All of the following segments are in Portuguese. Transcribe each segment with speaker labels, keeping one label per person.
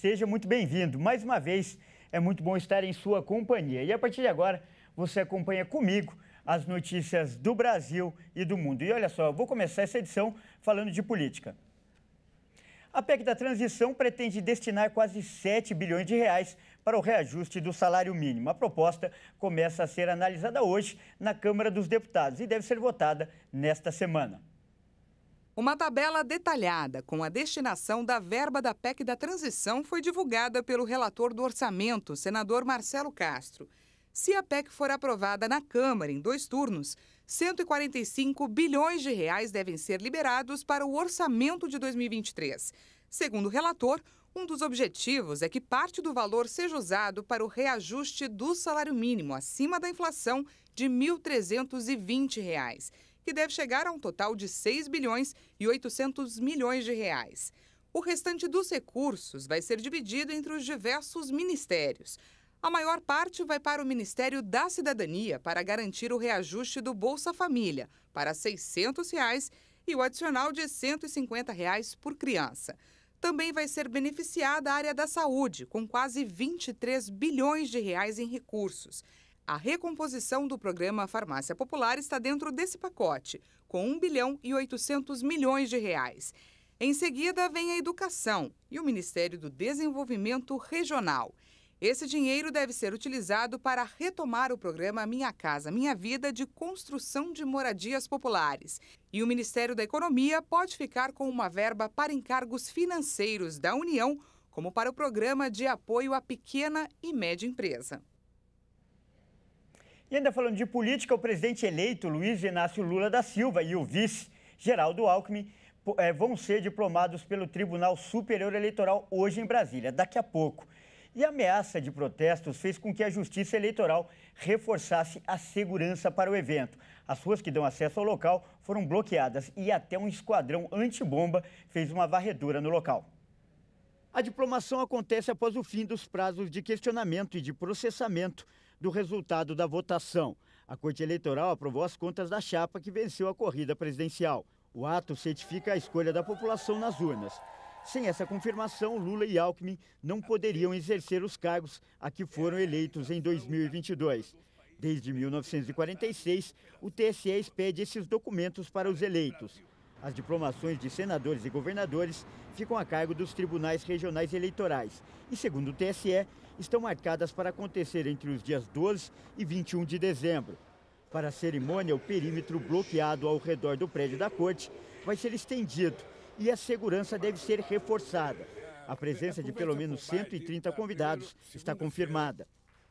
Speaker 1: Seja muito bem-vindo. Mais uma vez, é muito bom estar em sua companhia. E a partir de agora, você acompanha comigo as notícias do Brasil e do mundo. E olha só, eu vou começar essa edição falando de política. A PEC da transição pretende destinar quase 7 bilhões de reais para o reajuste do salário mínimo. A proposta começa a ser analisada hoje na Câmara dos Deputados e deve ser votada nesta semana.
Speaker 2: Uma tabela detalhada com a destinação da verba da PEC da transição foi divulgada pelo relator do orçamento, senador Marcelo Castro. Se a PEC for aprovada na Câmara em dois turnos, 145 bilhões de reais devem ser liberados para o orçamento de 2023. Segundo o relator, um dos objetivos é que parte do valor seja usado para o reajuste do salário mínimo acima da inflação de R$ 1.320 que deve chegar a um total de 6 bilhões e 800 milhões de reais. O restante dos recursos vai ser dividido entre os diversos ministérios. A maior parte vai para o Ministério da Cidadania para garantir o reajuste do Bolsa Família para R$ 600 reais e o adicional de R$ 150 reais por criança. Também vai ser beneficiada a área da saúde, com quase 23 bilhões de reais em recursos. A recomposição do programa Farmácia Popular está dentro desse pacote, com 1 bilhão e 800 milhões de reais. Em seguida, vem a educação e o Ministério do Desenvolvimento Regional. Esse dinheiro deve ser utilizado para retomar o programa Minha Casa Minha Vida de construção de moradias populares. E o Ministério da Economia pode ficar com uma verba para encargos financeiros da União, como para o programa de apoio à pequena e média empresa.
Speaker 1: E ainda falando de política, o presidente eleito Luiz Inácio Lula da Silva e o vice Geraldo Alckmin eh, vão ser diplomados pelo Tribunal Superior Eleitoral hoje em Brasília, daqui a pouco. E a ameaça de protestos fez com que a Justiça Eleitoral reforçasse a segurança para o evento. As ruas que dão acesso ao local foram bloqueadas e até um esquadrão antibomba fez uma varredura no local. A diplomação acontece após o fim dos prazos de questionamento e de processamento do resultado da votação. A Corte Eleitoral aprovou as contas da chapa que venceu a corrida presidencial. O ato certifica a escolha da população nas urnas. Sem essa confirmação, Lula e Alckmin não poderiam exercer os cargos a que foram eleitos em 2022. Desde 1946, o TSE expede esses documentos para os eleitos. As diplomações de senadores e governadores ficam a cargo dos tribunais regionais eleitorais e, segundo o TSE, estão marcadas para acontecer entre os dias 12 e 21 de dezembro. Para a cerimônia, o perímetro bloqueado ao redor do prédio da corte vai ser estendido e a segurança deve ser reforçada. A presença de pelo menos 130 convidados está confirmada.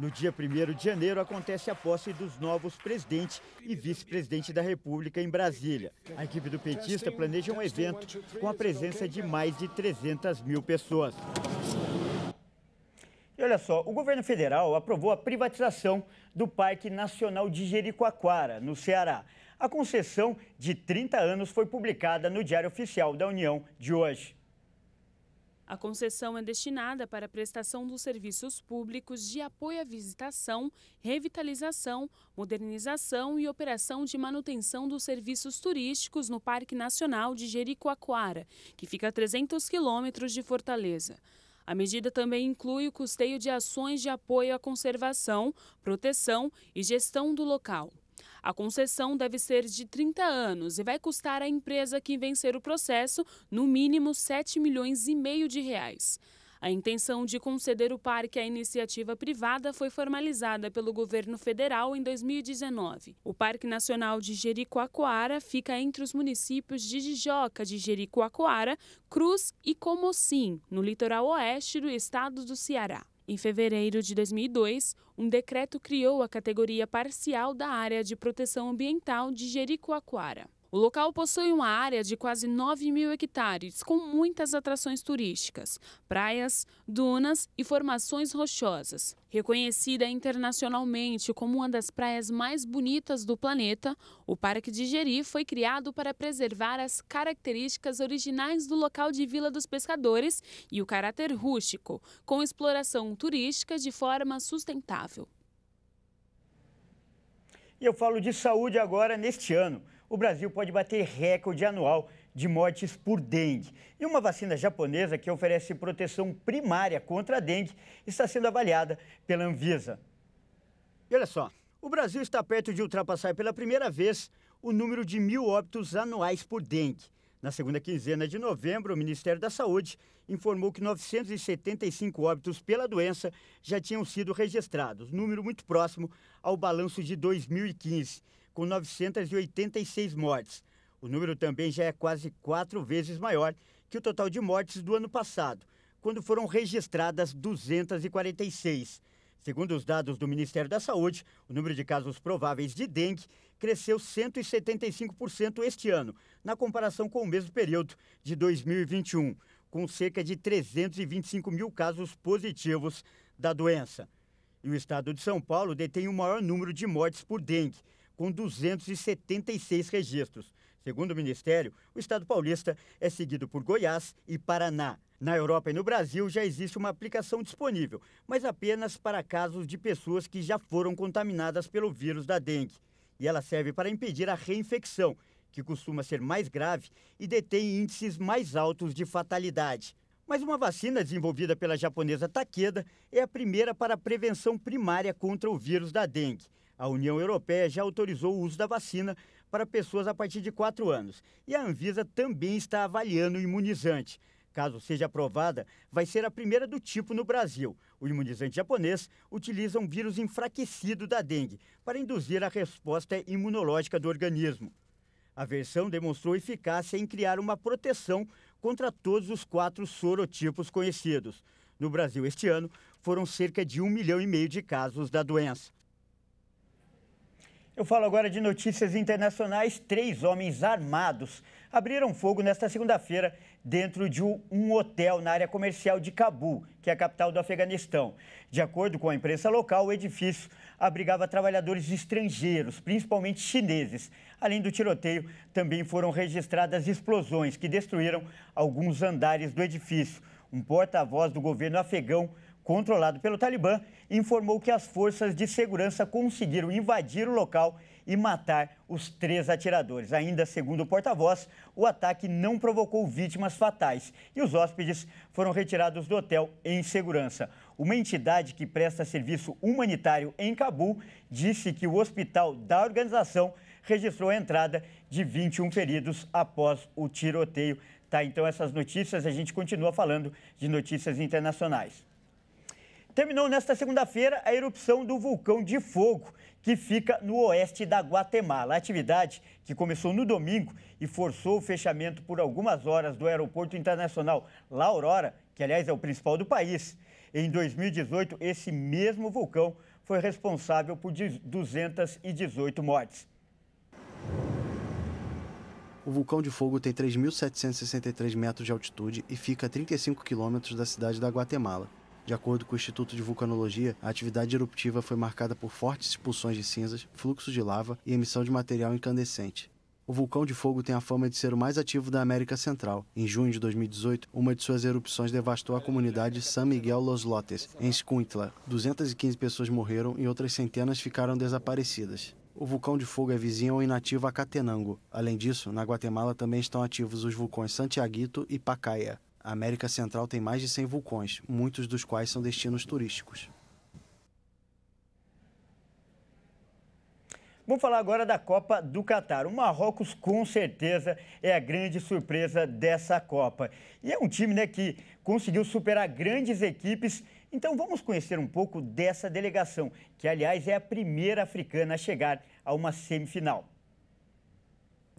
Speaker 1: No dia 1 de janeiro acontece a posse dos novos presidente e vice-presidente da República em Brasília. A equipe do petista planeja um evento com a presença de mais de 300 mil pessoas. E olha só, o governo federal aprovou a privatização do Parque Nacional de Jericoacoara, no Ceará. A concessão de 30 anos foi publicada no Diário Oficial da União de hoje.
Speaker 3: A concessão é destinada para a prestação dos serviços públicos de apoio à visitação, revitalização, modernização e operação de manutenção dos serviços turísticos no Parque Nacional de Jericoacoara, que fica a 300 quilômetros de Fortaleza. A medida também inclui o custeio de ações de apoio à conservação, proteção e gestão do local. A concessão deve ser de 30 anos e vai custar à empresa que vencer o processo no mínimo 7 milhões e meio de reais. A intenção de conceder o parque à iniciativa privada foi formalizada pelo governo federal em 2019. O Parque Nacional de Jericoacoara fica entre os municípios de Jijoca de Jericoacoara, Cruz e Comocim, no litoral oeste do estado do Ceará. Em fevereiro de 2002, um decreto criou a categoria parcial da Área de Proteção Ambiental de Jericoacoara. O local possui uma área de quase 9 mil hectares, com muitas atrações turísticas, praias, dunas e formações rochosas. Reconhecida internacionalmente como uma das praias mais bonitas do planeta, o Parque de Jeri foi criado para preservar as características originais do local de Vila dos Pescadores e o caráter rústico, com exploração turística de forma sustentável.
Speaker 1: E eu falo de saúde agora neste ano o Brasil pode bater recorde anual de mortes por dengue. E uma vacina japonesa que oferece proteção primária contra a dengue está sendo avaliada pela Anvisa. E olha só, o Brasil está perto de ultrapassar pela primeira vez o número de mil óbitos anuais por dengue. Na segunda quinzena de novembro, o Ministério da Saúde informou que 975 óbitos pela doença já tinham sido registrados, número muito próximo ao balanço de 2015 com 986 mortes. O número também já é quase quatro vezes maior que o total de mortes do ano passado, quando foram registradas 246. Segundo os dados do Ministério da Saúde, o número de casos prováveis de dengue cresceu 175% este ano, na comparação com o mesmo período de 2021, com cerca de 325 mil casos positivos da doença. E o estado de São Paulo detém o maior número de mortes por dengue, com 276 registros. Segundo o Ministério, o estado paulista é seguido por Goiás e Paraná. Na Europa e no Brasil já existe uma aplicação disponível, mas apenas para casos de pessoas que já foram contaminadas pelo vírus da dengue. E ela serve para impedir a reinfecção, que costuma ser mais grave e detém índices mais altos de fatalidade. Mas uma vacina desenvolvida pela japonesa Takeda é a primeira para a prevenção primária contra o vírus da dengue a União Europeia já autorizou o uso da vacina para pessoas a partir de 4 anos. E a Anvisa também está avaliando o imunizante. Caso seja aprovada, vai ser a primeira do tipo no Brasil. O imunizante japonês utiliza um vírus enfraquecido da dengue para induzir a resposta imunológica do organismo. A versão demonstrou eficácia em criar uma proteção contra todos os quatro sorotipos conhecidos. No Brasil, este ano, foram cerca de um milhão e meio de casos da doença. Eu falo agora de notícias internacionais. Três homens armados abriram fogo nesta segunda-feira dentro de um hotel na área comercial de Cabul, que é a capital do Afeganistão. De acordo com a imprensa local, o edifício abrigava trabalhadores estrangeiros, principalmente chineses. Além do tiroteio, também foram registradas explosões que destruíram alguns andares do edifício. Um porta-voz do governo afegão controlado pelo Talibã, informou que as forças de segurança conseguiram invadir o local e matar os três atiradores. Ainda segundo o porta-voz, o ataque não provocou vítimas fatais e os hóspedes foram retirados do hotel em segurança. Uma entidade que presta serviço humanitário em Cabul disse que o hospital da organização registrou a entrada de 21 feridos após o tiroteio. Tá, então essas notícias a gente continua falando de notícias internacionais. Terminou nesta segunda-feira a erupção do vulcão de fogo, que fica no oeste da Guatemala. A atividade, que começou no domingo e forçou o fechamento por algumas horas do aeroporto internacional La Aurora, que aliás é o principal do país. Em 2018, esse mesmo vulcão foi responsável por 218 mortes.
Speaker 3: O vulcão de fogo tem 3.763 metros de altitude e fica a 35 quilômetros da cidade da Guatemala. De acordo com o Instituto de Vulcanologia, a atividade eruptiva foi marcada por fortes expulsões de cinzas, fluxo de lava e emissão de material incandescente. O vulcão de fogo tem a fama de ser o mais ativo da América Central. Em junho de 2018, uma de suas erupções devastou a comunidade San Miguel Los Lotes, em Escuintla. 215 pessoas morreram e outras centenas ficaram desaparecidas. O vulcão de fogo é vizinho ao inativo Acatenango. Além disso, na Guatemala também estão ativos os vulcões Santiaguito e Pacaya. A América Central tem mais de 100 vulcões, muitos dos quais são destinos turísticos.
Speaker 1: Vamos falar agora da Copa do Catar. O Marrocos, com certeza, é a grande surpresa dessa Copa. E é um time né, que conseguiu superar grandes equipes. Então vamos conhecer um pouco dessa delegação, que, aliás, é a primeira africana a chegar a uma semifinal.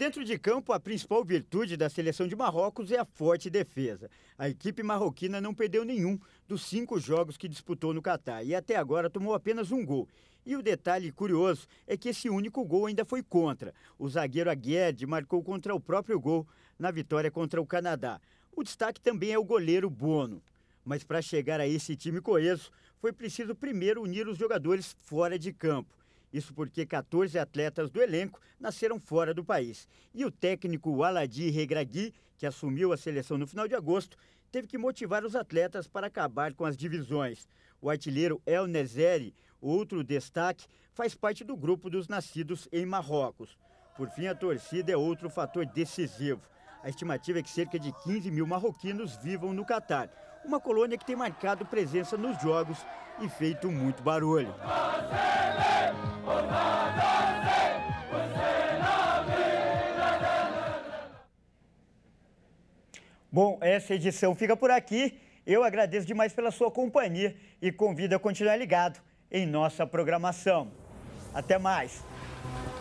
Speaker 1: Dentro de campo, a principal virtude da seleção de Marrocos é a forte defesa. A equipe marroquina não perdeu nenhum dos cinco jogos que disputou no Catar e até agora tomou apenas um gol. E o detalhe curioso é que esse único gol ainda foi contra. O zagueiro Agued marcou contra o próprio gol na vitória contra o Canadá. O destaque também é o goleiro Bono. Mas para chegar a esse time coeso, foi preciso primeiro unir os jogadores fora de campo. Isso porque 14 atletas do elenco nasceram fora do país. E o técnico Aladi Regragui, que assumiu a seleção no final de agosto, teve que motivar os atletas para acabar com as divisões. O artilheiro El Nezeri, outro destaque, faz parte do grupo dos nascidos em Marrocos. Por fim, a torcida é outro fator decisivo. A estimativa é que cerca de 15 mil marroquinos vivam no Catar, uma colônia que tem marcado presença nos jogos e feito muito barulho. Bom, essa edição fica por aqui. Eu agradeço demais pela sua companhia e convido a continuar ligado em nossa programação. Até mais!